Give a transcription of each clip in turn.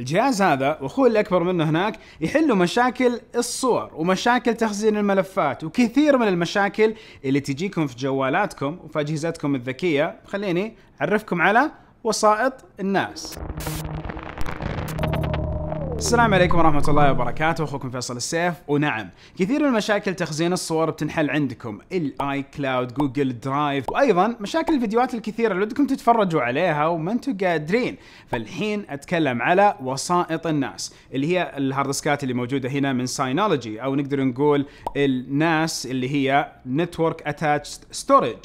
الجهاز هذا واخوه الاكبر منه هناك يحلوا مشاكل الصور ومشاكل تخزين الملفات وكثير من المشاكل اللي تجيكم في جوالاتكم وفي اجهزتكم الذكيه خليني اعرفكم على وسائط الناس السلام عليكم ورحمة الله وبركاته أخوكم فيصل السيف ونعم كثير من مشاكل تخزين الصور بتنحل عندكم الاي كلاود جوجل درايف وأيضا مشاكل الفيديوهات الكثيرة اللي ودكم تتفرجوا عليها وما انتم قادرين فالحين أتكلم على وسائط الناس اللي هي الهاردسكات اللي موجودة هنا من ساينولوجي أو نقدر نقول الناس اللي هي نتورك اتاتش ستورج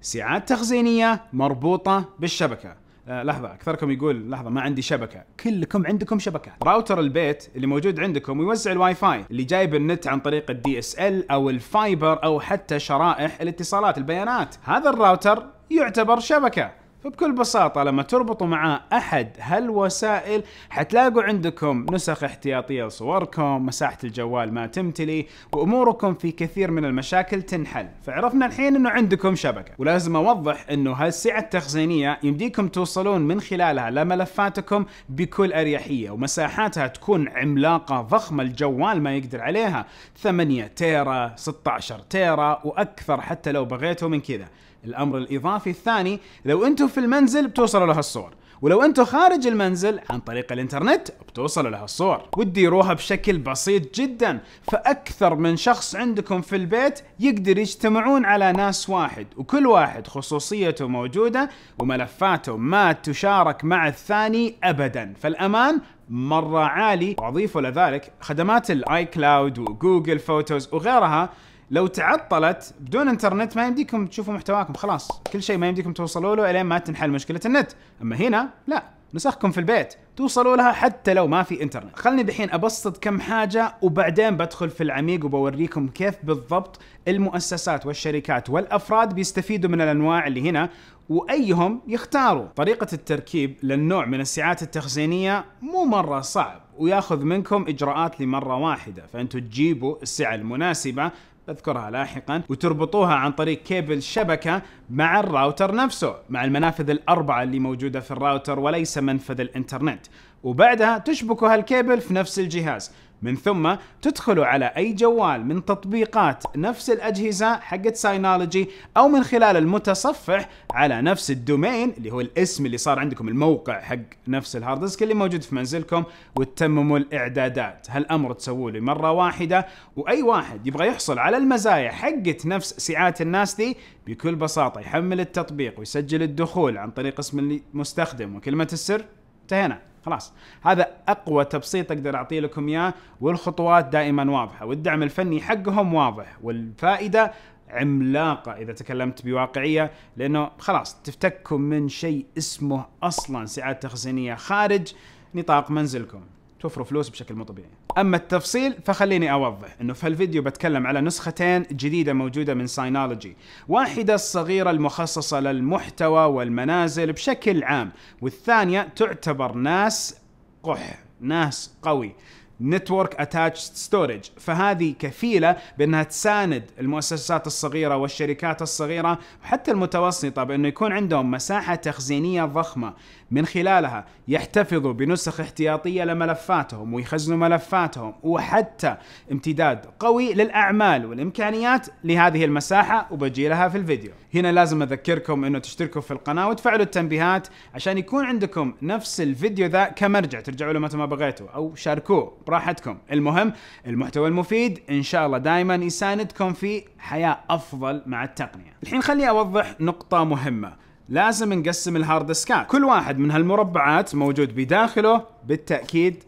سعات تخزينية مربوطة بالشبكة آه لحظه اكثركم يقول لحظه ما عندي شبكه كلكم عندكم شبكة راوتر البيت اللي موجود عندكم ويوزع الواي فاي اللي جايب النت عن طريق الدي اس ال او الفايبر او حتى شرائح الاتصالات البيانات هذا الراوتر يعتبر شبكه فبكل بساطة لما تربطوا معاه أحد هالوسائل حتلاقوا عندكم نسخ احتياطية لصوركم مساحة الجوال ما تمتلي وأموركم في كثير من المشاكل تنحل فعرفنا الحين أنه عندكم شبكة ولازم أوضح أنه هالسعة التخزينية يمديكم توصلون من خلالها لملفاتكم بكل أريحية ومساحاتها تكون عملاقة ضخمة الجوال ما يقدر عليها 8 تيرا 16 تيرا وأكثر حتى لو بغيتوا من كذا الامر الاضافي الثاني لو انتم في المنزل بتوصلوا له الصور ولو انتم خارج المنزل عن طريق الانترنت بتوصلوا له الصور وتديروها بشكل بسيط جدا فاكثر من شخص عندكم في البيت يقدر يجتمعون على ناس واحد وكل واحد خصوصيته موجوده وملفاته ما تشارك مع الثاني ابدا فالامان مره عالي واضيفوا لذلك خدمات الاي كلاود وجوجل فوتوز وغيرها لو تعطلت بدون انترنت ما يمديكم تشوفوا محتواكم خلاص كل شيء ما يمديكم توصلوا له الين ما تنحل مشكله النت اما هنا لا نسخكم في البيت توصلوا لها حتى لو ما في انترنت خلني دحين ابسط كم حاجه وبعدين بدخل في العميق وبوريكم كيف بالضبط المؤسسات والشركات والافراد بيستفيدوا من الانواع اللي هنا وايهم يختاروا طريقه التركيب للنوع من الساعات التخزينيه مو مره صعب وياخذ منكم اجراءات لمره واحده فانتم تجيبوا السعه المناسبه اذكرها لاحقا وتربطوها عن طريق كيبل شبكة مع الراوتر نفسه مع المنافذ الأربعة اللي موجودة في الراوتر وليس منفذ الإنترنت وبعدها تشبكوا هالكيبل في نفس الجهاز من ثم تدخلوا على اي جوال من تطبيقات نفس الاجهزه حقت ساينولوجي او من خلال المتصفح على نفس الدومين اللي هو الاسم اللي صار عندكم الموقع حق نفس الهارد ديسك اللي موجود في منزلكم وتتمموا الاعدادات هالامر تسووه لمره مره واحده واي واحد يبغى يحصل على المزايا حقت نفس سعات الناس دي بكل بساطه يحمل التطبيق ويسجل الدخول عن طريق اسم المستخدم وكلمه السر انتهينا خلاص هذا اقوى تبسيط اقدر اعطي لكم اياه والخطوات دائما واضحه والدعم الفني حقهم واضح والفائده عملاقة إذا تكلمت بواقعية لأنه خلاص تفتكوا من شيء اسمه أصلا سعات تخزينية خارج نطاق منزلكم توفروا فلوس بشكل مو طبيعي اما التفصيل فخليني اوضح انه في هالفيديو بتكلم على نسختين جديده موجوده من ساينولوجي واحده الصغيره المخصصه للمحتوى والمنازل بشكل عام والثانيه تعتبر ناس قح ناس قوي نتورك اتاتش ستورج فهذه كفيله بانها تساند المؤسسات الصغيره والشركات الصغيره وحتى المتوسطه بانه يكون عندهم مساحه تخزينيه ضخمه من خلالها يحتفظوا بنسخ احتياطية لملفاتهم ويخزنوا ملفاتهم وحتى امتداد قوي للأعمال والإمكانيات لهذه المساحة وبجي لها في الفيديو هنا لازم أذكركم أنه تشتركوا في القناة وتفعلوا التنبيهات عشان يكون عندكم نفس الفيديو ذا كمرجع ترجعوا له متى ما بغيتوا أو شاركوه براحتكم المهم المحتوى المفيد إن شاء الله دائما يساندكم في حياة أفضل مع التقنية الحين خلي أوضح نقطة مهمة لازم نقسم الهارد ديسكات كل واحد من هالمربعات موجود بداخله بالتأكيد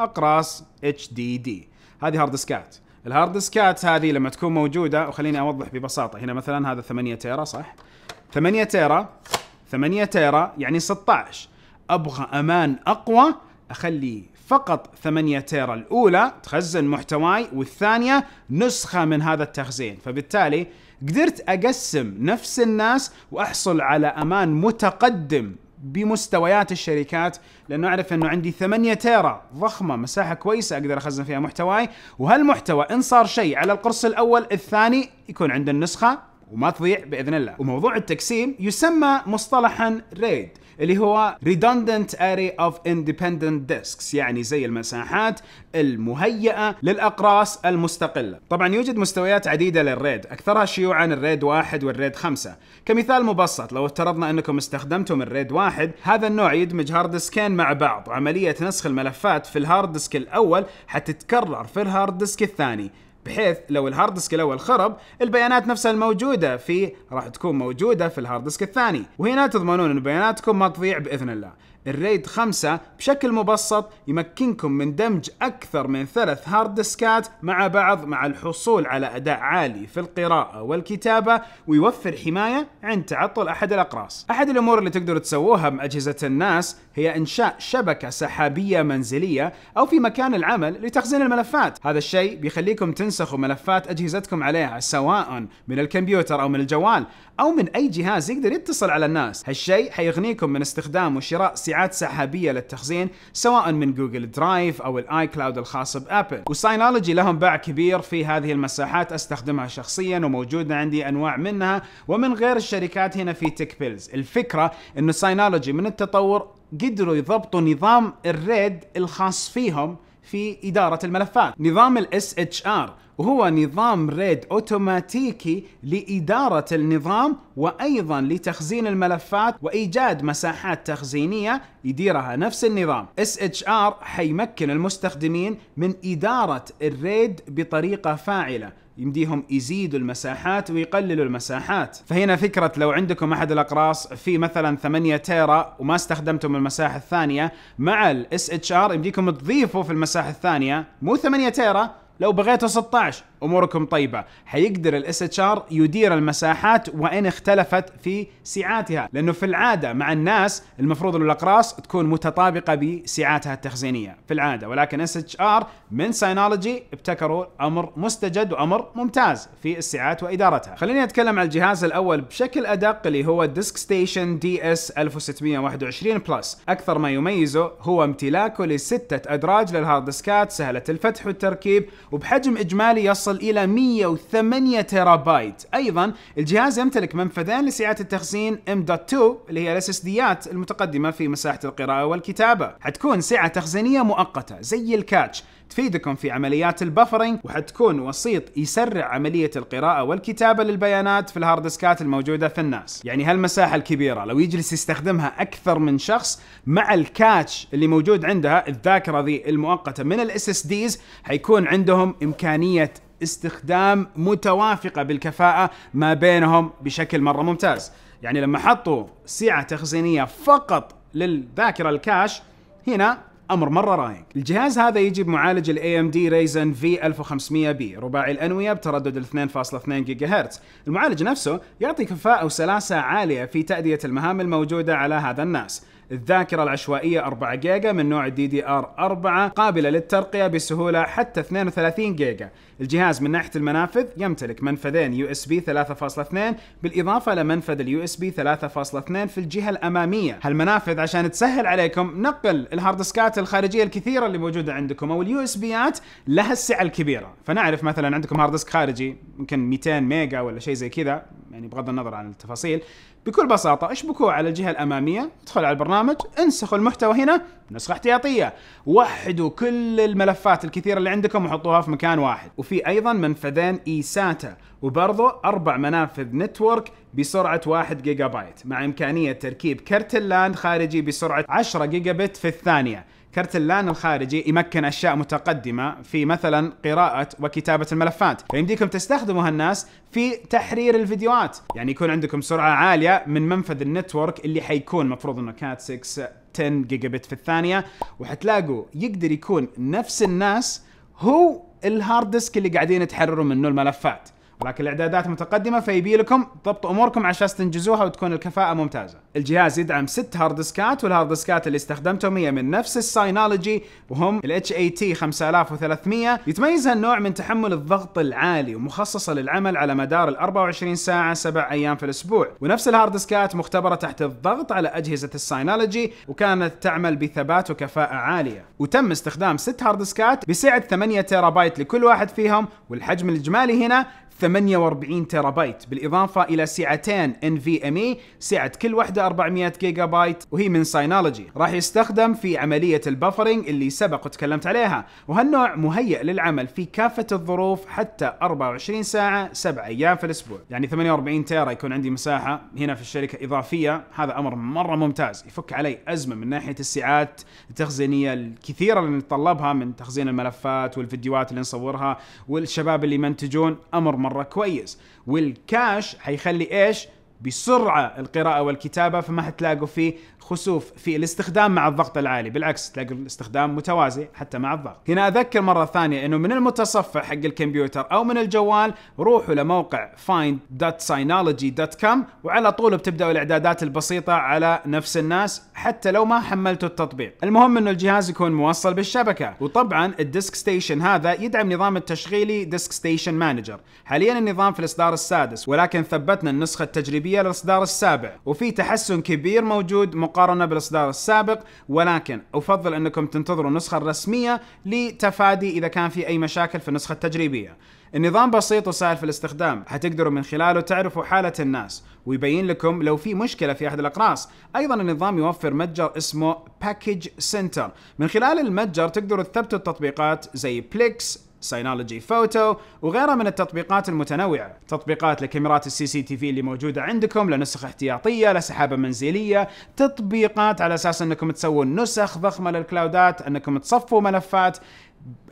أقراص اتش دي دي هذه هارد ديسكات الهارد ديسكات هذه لما تكون موجودة وخليني أوضح ببساطة هنا مثلا هذا 8 تيرا صح 8 تيرا 8 تيرا يعني 16 أبغى أمان أقوى أخلي فقط 8 تيرا الأولى تخزن محتواي والثانية نسخة من هذا التخزين فبالتالي قدرت اقسم نفس الناس واحصل على امان متقدم بمستويات الشركات لانه اعرف انه عندي 8 تيرا ضخمه مساحه كويسه اقدر اخزن فيها محتواي وهالمحتوى ان صار شيء على القرص الاول الثاني يكون عند النسخه وما تضيع باذن الله وموضوع التقسيم يسمى مصطلحا ريد اللي هو redundant array of independent disks يعني زي المساحات المهيئة للأقراص المستقلة طبعا يوجد مستويات عديدة للريد أكثرها شيوعا الريد واحد والريد خمسة كمثال مبسط لو افترضنا أنكم استخدمتم الريد واحد هذا النوع يدمج هارد ديسكين مع بعض وعملية نسخ الملفات في الهارد ديسك الأول حتتكرر في الهارد ديسك الثاني بحيث لو الهارد ديسك الاول خرب البيانات نفسها الموجوده فيه راح تكون موجوده في الهارد ديسك الثاني وهنا تضمنون ان بياناتكم ما تضيع باذن الله الريد 5 بشكل مبسط يمكنكم من دمج أكثر من ثلاث هارد ديسكات مع بعض مع الحصول على أداء عالي في القراءة والكتابة ويوفر حماية عند تعطل أحد الأقراص أحد الأمور اللي تقدروا تسووها بأجهزة الناس هي إنشاء شبكة سحابية منزلية أو في مكان العمل لتخزين الملفات هذا الشيء بيخليكم تنسخوا ملفات أجهزتكم عليها سواء من الكمبيوتر أو من الجوال او من اي جهاز يقدر يتصل على الناس هالشيء حيغنيكم من استخدام وشراء ساعات سحابيه للتخزين سواء من جوجل درايف او الاي كلاود الخاص بابل وساينولوجي لهم باع كبير في هذه المساحات استخدمها شخصيا وموجوده عندي انواع منها ومن غير الشركات هنا في تيك بيلز الفكره انه ساينولوجي من التطور قدروا يضبطوا نظام الريد الخاص فيهم في إدارة الملفات نظام اتش SHR وهو نظام ريد اوتوماتيكي لاداره النظام وايضا لتخزين الملفات وايجاد مساحات تخزينيه يديرها نفس النظام. SHR حيمكن المستخدمين من اداره الريد بطريقه فاعله يمديهم يزيدوا المساحات ويقللوا المساحات فهنا فكرة لو عندكم أحد الأقراص في مثلا 8 تيرا وما استخدمتم المساحة الثانية مع الاس اتش ار يمديكم تضيفوا في المساحة الثانية مو 8 تيرا لو بغيته 16 اموركم طيبه حيقدر الاس اتش ار يدير المساحات وان اختلفت في سعاتها لانه في العاده مع الناس المفروض انه الاقراص تكون متطابقه بسعاتها التخزينيه في العاده ولكن اس اتش ار من ساينولوجي ابتكروا امر مستجد وامر ممتاز في السعات وادارتها خليني اتكلم عن الجهاز الاول بشكل ادق اللي هو ديسك ستيشن دي اس 1621 بلس اكثر ما يميزه هو امتلاكه لستة ادراج للهارد ديسكات سهله الفتح والتركيب وبحجم اجمالي يصل تصل إلى 108 تيرابايت أيضا الجهاز يمتلك منفذين لسعات التخزين M.2 اللي هي الاس ديات المتقدمة في مساحة القراءة والكتابة حتكون سعة تخزينية مؤقتة زي الكاتش تفيدكم في عمليات البفرنج وحتكون وسيط يسرع عملية القراءة والكتابة للبيانات في الهاردسكات الموجودة في الناس يعني هالمساحة الكبيرة لو يجلس يستخدمها أكثر من شخص مع الكاتش اللي موجود عندها الذاكرة ذي المؤقتة من الاس اس ديز حيكون عندهم إمكانية استخدام متوافقة بالكفاءة ما بينهم بشكل مرة ممتاز يعني لما حطوا سعة تخزينية فقط للذاكرة الكاش هنا امر مره رايق الجهاز هذا يجي بمعالج الاي ام دي ريزن في 1500 بي رباعي الانويه بتردد 2.2 جيجا هرتز المعالج نفسه يعطي كفاءه وسلاسه عاليه في تاديه المهام الموجوده على هذا الناس الذاكرة العشوائية 4 جيجا من نوع الدي دي ار 4 قابلة للترقية بسهولة حتى 32 جيجا الجهاز من ناحية المنافذ يمتلك منفذين يو اس بي 3.2 بالإضافة لمنفذ اليو اس بي 3.2 في الجهة الأمامية هالمنافذ عشان تسهل عليكم نقل الهارد سكات الخارجية الكثيرة اللي موجودة عندكم أو اليو اس بيات لها السعة الكبيرة فنعرف مثلا عندكم هارد ديسك خارجي يمكن 200 ميجا ولا شيء زي كذا يعني بغض النظر عن التفاصيل بكل بساطه اشبكوه على الجهه الاماميه ادخل على البرنامج انسخوا المحتوى هنا نسخه احتياطيه وحدوا كل الملفات الكثيره اللي عندكم وحطوها في مكان واحد وفي ايضا منفذين اي ساتا وبرضه اربع منافذ نتورك بسرعه 1 جيجا بايت مع امكانيه تركيب كرت اللاند خارجي بسرعه 10 جيجا بت في الثانيه كرت اللان الخارجي يمكن اشياء متقدمه في مثلا قراءه وكتابه الملفات فيمديكم تستخدموا هالناس في تحرير الفيديوهات يعني يكون عندكم سرعه عاليه من منفذ النتورك اللي حيكون مفروض انه كات 6 10 جيجا بت في الثانيه وحتلاقوا يقدر يكون نفس الناس هو الهارد ديسك اللي قاعدين تحرروا منه الملفات ولكن الاعدادات متقدمه فيبي لكم ضبط اموركم عشان تنجزوها وتكون الكفاءه ممتازه. الجهاز يدعم ست هارد ديسكات والهارد ديسكات اللي استخدمتهم هي من نفس الساينولوجي وهم ال تي 5300 يتميز هالنوع من تحمل الضغط العالي ومخصصه للعمل على مدار ال 24 ساعه 7 ايام في الاسبوع، ونفس الهارد ديسكات مختبره تحت الضغط على اجهزه الساينولوجي وكانت تعمل بثبات وكفاءه عاليه، وتم استخدام ست هارد ديسكات بسعه 8 تيرا بايت لكل واحد فيهم والحجم الاجمالي هنا 48 تيرا بايت بالإضافة إلى سعتين NVMe سعة كل واحدة 400 جيجا بايت وهي من ساينولوجي راح يستخدم في عملية البفرنج اللي سبق وتكلمت عليها وهالنوع مهيئ للعمل في كافة الظروف حتى 24 ساعة 7 أيام في الأسبوع يعني 48 تيرا يكون عندي مساحة هنا في الشركة إضافية هذا أمر مرة ممتاز يفك علي أزمة من ناحية السعات التخزينية الكثيرة اللي نتطلبها من تخزين الملفات والفيديوهات اللي نصورها والشباب اللي يمنتجون أمر مرة مره كويس والكاش حيخلي ايش بسرعه القراءه والكتابه فما حتلاقوا فيه خسوف في الاستخدام مع الضغط العالي بالعكس تلاقي الاستخدام متوازي حتى مع الضغط هنا اذكر مره ثانيه انه من المتصفح حق الكمبيوتر او من الجوال روحوا لموقع find.synology.com وعلى طول بتبداوا الاعدادات البسيطه على نفس الناس حتى لو ما حملتوا التطبيق المهم انه الجهاز يكون موصل بالشبكه وطبعا الديسك ستيشن هذا يدعم نظام التشغيلي ديسك ستيشن مانجر حاليا النظام في الاصدار السادس ولكن ثبتنا النسخه التجريبيه للاصدار السابع وفي تحسن كبير موجود مقارنة مقارنة بالإصدار السابق ولكن أفضل أنكم تنتظروا النسخة الرسمية لتفادي إذا كان في أي مشاكل في النسخة التجريبية النظام بسيط وسهل في الاستخدام حتقدروا من خلاله تعرفوا حالة الناس ويبين لكم لو في مشكلة في أحد الأقراص أيضا النظام يوفر متجر اسمه باكج سنتر من خلال المتجر تقدروا تثبتوا التطبيقات زي بليكس ساينولوجي فوتو وغيرها من التطبيقات المتنوعة تطبيقات لكاميرات السي سي تي في اللي موجودة عندكم لنسخ احتياطية لسحابة منزلية تطبيقات على اساس انكم تسوون نسخ ضخمة للكلاودات انكم تصفوا ملفات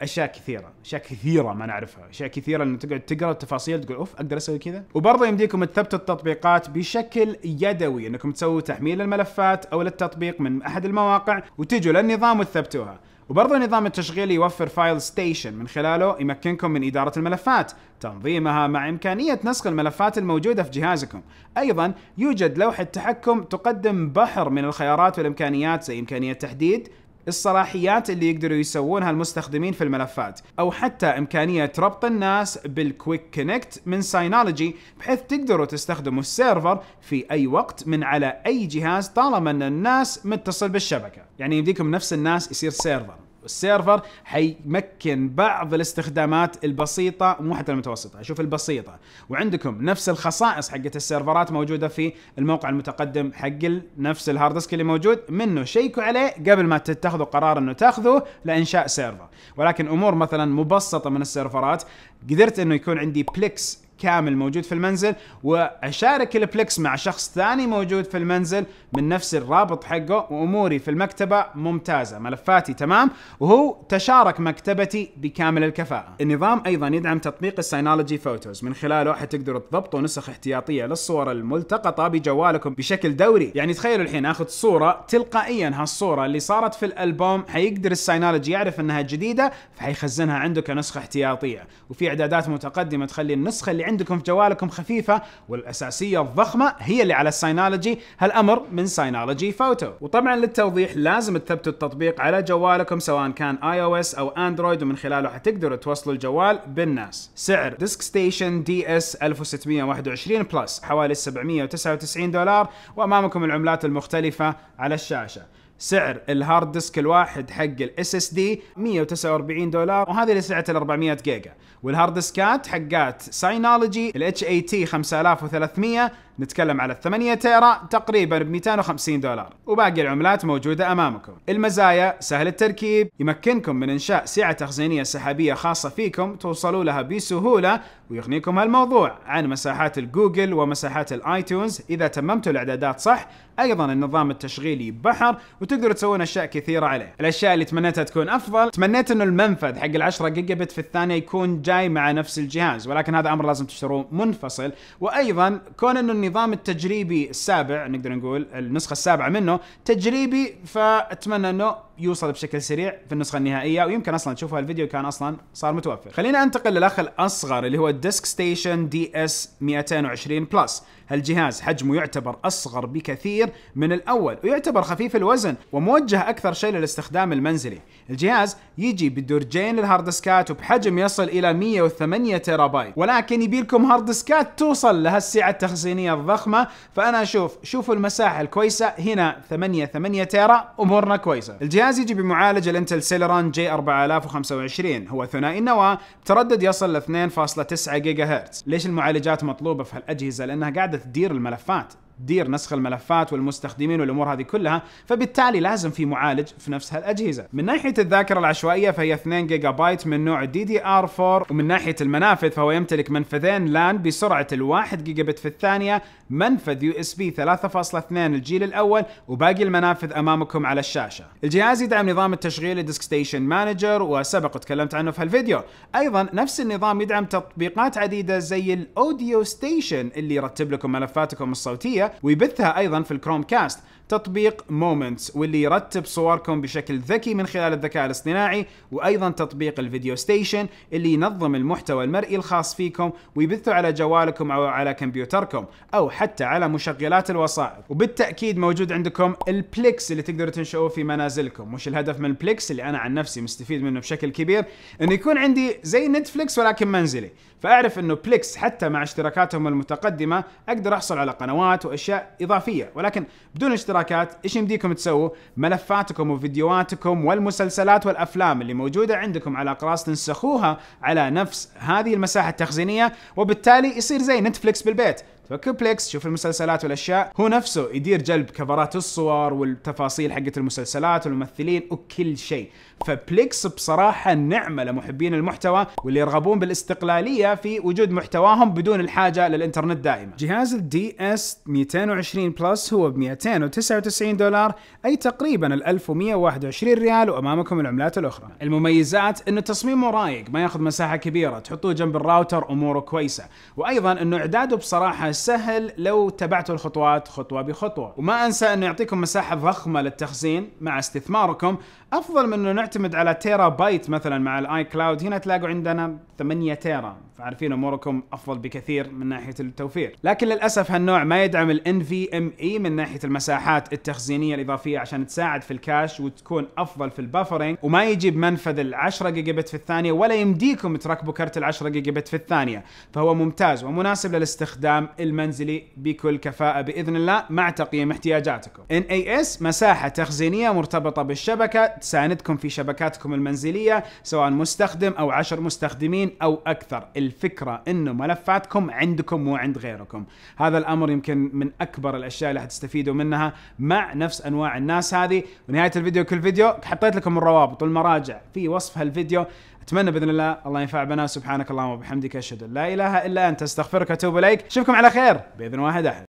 اشياء كثيره اشياء كثيره ما نعرفها اشياء كثيره انه تقعد تقرا التفاصيل تقول اوف اقدر اسوي كذا وبرضه يمديكم تثبتوا التطبيقات بشكل يدوي انكم تسووا تحميل الملفات او للتطبيق من احد المواقع وتجوا للنظام وتثبتوها وبرضه نظام التشغيل يوفر فايل ستيشن من خلاله يمكنكم من إدارة الملفات تنظيمها مع إمكانية نسخ الملفات الموجودة في جهازكم أيضا يوجد لوحة تحكم تقدم بحر من الخيارات والإمكانيات زي إمكانية تحديد الصلاحيات اللي يقدروا يسوونها المستخدمين في الملفات او حتى امكانيه ربط الناس بالكويك كونكت من ساينولوجي بحيث تقدروا تستخدموا السيرفر في اي وقت من على اي جهاز طالما ان الناس متصل بالشبكه يعني يمديكم نفس الناس يصير سيرفر السيرفر حيمكن بعض الاستخدامات البسيطه مو حتى المتوسطه اشوف البسيطه وعندكم نفس الخصائص حقت السيرفرات موجوده في الموقع المتقدم حق نفس الهارد ديسك اللي موجود منه شيكوا عليه قبل ما تتخذوا قرار انه تاخذوا لانشاء سيرفر ولكن امور مثلا مبسطه من السيرفرات قدرت انه يكون عندي بليكس كامل موجود في المنزل واشارك البلكس مع شخص ثاني موجود في المنزل من نفس الرابط حقه واموري في المكتبه ممتازه ملفاتي تمام وهو تشارك مكتبتي بكامل الكفاءه النظام ايضا يدعم تطبيق الساينولوجي فوتوز من خلاله حتقدروا تضبطوا نسخ احتياطيه للصور الملتقطه بجوالكم بشكل دوري يعني تخيلوا الحين اخذ صوره تلقائيا هالصوره اللي صارت في الالبوم حيقدر الساينولوجي يعرف انها جديده فحيخزنها عنده كنسخه احتياطيه وفي اعدادات متقدمه تخلي النسخه اللي عندكم في جوالكم خفيفه والاساسيه الضخمه هي اللي على الساينولوجي هالامر من ساينولوجي فوتو وطبعا للتوضيح لازم تثبتوا التطبيق على جوالكم سواء كان اي او اس او اندرويد ومن خلاله حتقدروا توصلوا الجوال بالناس سعر ديسك ستيشن دي اس 1621 بلس حوالي 799 دولار وامامكم العملات المختلفه على الشاشه سعر الهارد ديسك الواحد حق الاس اس دي 149 دولار وهذه اللي سعه ال 400 جيجا والهارد ديسكات حقات ساينولوجي الاتش اي تي 5300 نتكلم على 8 تيرا تقريبا ب 250 دولار وباقي العملات موجودة أمامكم المزايا سهل التركيب يمكنكم من إنشاء سعة تخزينية سحابية خاصة فيكم توصلوا لها بسهولة ويغنيكم هالموضوع عن مساحات الجوجل ومساحات الايتونز إذا تممتوا الإعدادات صح أيضا النظام التشغيلي بحر وتقدروا تسوون أشياء كثيرة عليه الأشياء اللي تمنيتها تكون أفضل تمنيت أنه المنفذ حق العشرة جيجا بت في الثانية يكون جاي مع نفس الجهاز ولكن هذا أمر لازم تشتروه منفصل وأيضا كون أنه النظام التجريبي السابع نقدر نقول النسخه السابعه منه تجريبي فاتمنى انه يوصل بشكل سريع في النسخه النهائيه ويمكن اصلا تشوفوا الفيديو كان اصلا صار متوفر خلينا انتقل للاخ الاصغر اللي هو الديسك ستيشن دي اس 220 بلس هالجهاز حجمه يعتبر أصغر بكثير من الأول ويعتبر خفيف الوزن وموجه أكثر شيء للاستخدام المنزلي الجهاز يجي بدرجين الهاردسكات وبحجم يصل إلى 108 تيرا بايت ولكن يبي لكم هاردسكات توصل لهالسعة التخزينية الضخمة فأنا أشوف شوفوا المساحة الكويسة هنا 8 8 تيرا أمورنا كويسة الجهاز يجي بمعالج الانتل سيلران جي 4025 هو ثنائي النواة بتردد يصل ل 2.9 جيجا هرتز ليش المعالجات مطلوبة في هالأجهزة لأنها قاعدة قاعده تدير الملفات تدير نسخ الملفات والمستخدمين والامور هذه كلها فبالتالي لازم في معالج في نفس هالاجهزه من ناحيه الذاكره العشوائيه فهي 2 جيجا بايت من نوع دي دي ار 4 ومن ناحيه المنافذ فهو يمتلك منفذين لان بسرعه ال1 جيجا بت في الثانيه منفذ يو اس بي 3.2 الجيل الاول وباقي المنافذ امامكم على الشاشه الجهاز يدعم نظام التشغيل ديسك ستيشن مانجر وسبق وتكلمت عنه في هالفيديو ايضا نفس النظام يدعم تطبيقات عديده زي الاوديو ستيشن اللي يرتب لكم ملفاتكم الصوتيه ويبثها ايضا في الكروم كاست تطبيق مومنتس واللي يرتب صوركم بشكل ذكي من خلال الذكاء الاصطناعي وايضا تطبيق الفيديو ستيشن اللي ينظم المحتوى المرئي الخاص فيكم ويبثه على جوالكم او على كمبيوتركم او حتى على مشغلات الوسائط وبالتاكيد موجود عندكم البليكس اللي تقدروا تنشئوه في منازلكم وش الهدف من البليكس اللي انا عن نفسي مستفيد منه بشكل كبير انه يكون عندي زي نتفليكس ولكن منزلي فاعرف انه بليكس حتى مع اشتراكاتهم المتقدمه اقدر احصل على قنوات واشياء اضافيه ولكن بدون اشتراكات ايش يمديكم تسووا ملفاتكم وفيديوهاتكم والمسلسلات والافلام اللي موجوده عندكم على اقراص تنسخوها على نفس هذه المساحه التخزينيه وبالتالي يصير زي نتفليكس بالبيت فكل بليكس شوف المسلسلات والاشياء هو نفسه يدير جلب كفرات الصور والتفاصيل حقت المسلسلات والممثلين وكل شيء فبليكس بصراحه نعمه لمحبين المحتوى واللي يرغبون بالاستقلاليه في وجود محتواهم بدون الحاجه للانترنت دائما جهاز الدي اس 220 بلس هو ب 299 دولار اي تقريبا ال 1121 ريال وامامكم العملات الاخرى المميزات انه تصميمه رايق ما ياخذ مساحه كبيره تحطوه جنب الراوتر اموره كويسه وايضا انه اعداده بصراحه السهل لو تبعتوا الخطوات خطوة بخطوة وما أنسى أنه يعطيكم مساحة ضخمة للتخزين مع استثماركم أفضل من أنه نعتمد على تيرا بايت مثلا مع الآي كلاود هنا تلاقوا عندنا 8 تيرا فعارفين أموركم أفضل بكثير من ناحية التوفير لكن للأسف هالنوع ما يدعم ال NVMe من ناحية المساحات التخزينية الإضافية عشان تساعد في الكاش وتكون أفضل في البفرنج وما يجيب منفذ ال 10 جيجا بت في الثانية ولا يمديكم تركبوا كرت ال 10 جيجا بت في الثانية فهو ممتاز ومناسب للاستخدام المنزلي بكل كفاءة بإذن الله مع تقييم احتياجاتكم NAS مساحة تخزينية مرتبطة بالشبكة تساندكم في شبكاتكم المنزلية سواء مستخدم أو عشر مستخدمين أو أكثر الفكرة أنه ملفاتكم عندكم مو عند غيركم هذا الأمر يمكن من أكبر الأشياء اللي حتستفيدوا منها مع نفس أنواع الناس هذه ونهاية الفيديو كل فيديو حطيت لكم الروابط والمراجع في وصف هالفيديو اتمنى باذن الله الله ينفع بنا سبحانك اللهم وبحمدك اشهد ان لا اله الا انت استغفرك واتوب اليك اشوفكم على خير باذن واحد احد